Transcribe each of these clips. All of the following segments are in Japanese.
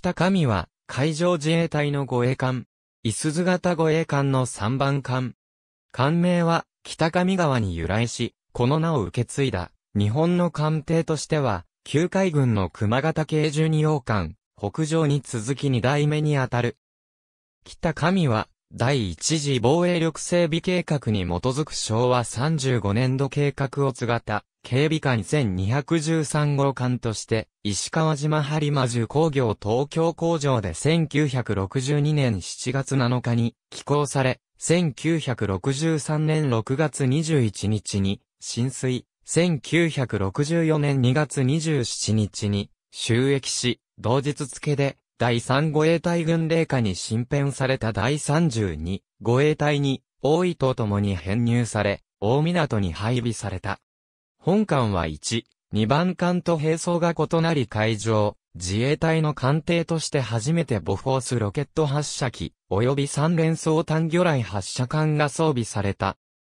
北上は、海上自衛隊の護衛艦、いすず型護衛艦の3番艦。艦名は、北上川に由来し、この名を受け継いだ、日本の艦艇としては、旧海軍の熊型系12王艦、北上に続き2代目にあたる。北上は、第一次防衛力整備計画に基づく昭和35年度計画を継がた、警備官1213号艦として、石川島播磨重工業東京工場で1962年7月7日に寄港され、1963年6月21日に浸水、1964年2月27日に収益し、同日付で第3護衛隊軍令下に新編された第32護衛隊に、大井と共に編入され、大港に配備された。本艦は1、2番艦と兵装が異なり海上、自衛隊の艦艇として初めてボフォースロケット発射機、及び三連装単魚雷発射艦が装備された。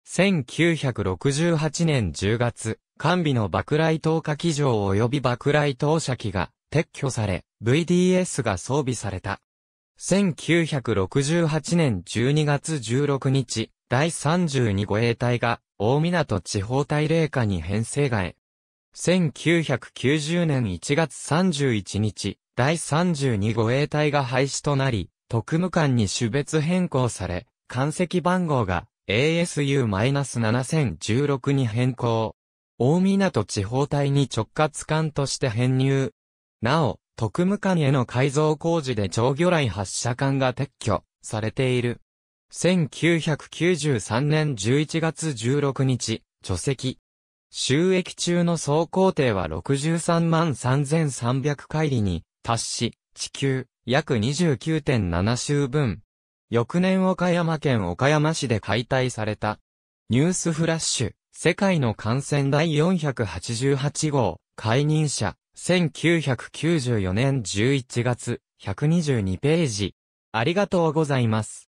1968年10月、完備の爆雷投下機場及び爆雷投射機が撤去され、VDS が装備された。1968年12月16日、第32護衛隊が大港地方大霊下に編成え。1990年1月31日、第32護衛隊が廃止となり、特務官に種別変更され、艦籍番号が ASU-7016 に変更。大港地方隊に直轄艦として編入。なお、特務艦への改造工事で長魚雷発射艦が撤去されている。1993年11月16日、除籍。収益中の総工程は63万3300回りに達し、地球約29.7周分。翌年岡山県岡山市で解体された。ニュースフラッシュ、世界の感染第488号、解任者、1994年11月、122ページ。ありがとうございます。